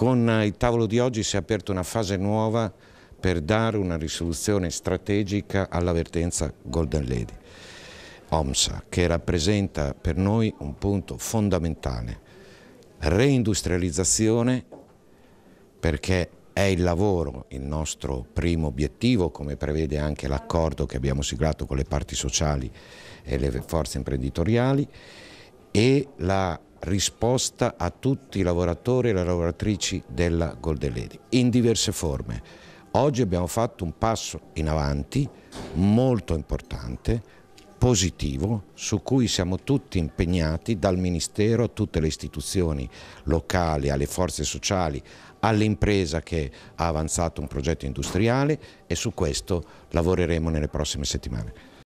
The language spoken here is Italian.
Con il tavolo di oggi si è aperta una fase nuova per dare una risoluzione strategica all'avvertenza Golden Lady, OMSA, che rappresenta per noi un punto fondamentale. Reindustrializzazione perché è il lavoro il nostro primo obiettivo, come prevede anche l'accordo che abbiamo siglato con le parti sociali e le forze imprenditoriali, e la risposta a tutti i lavoratori e le lavoratrici della Golden Lady, in diverse forme. Oggi abbiamo fatto un passo in avanti molto importante, positivo, su cui siamo tutti impegnati, dal Ministero a tutte le istituzioni locali, alle forze sociali, all'impresa che ha avanzato un progetto industriale e su questo lavoreremo nelle prossime settimane.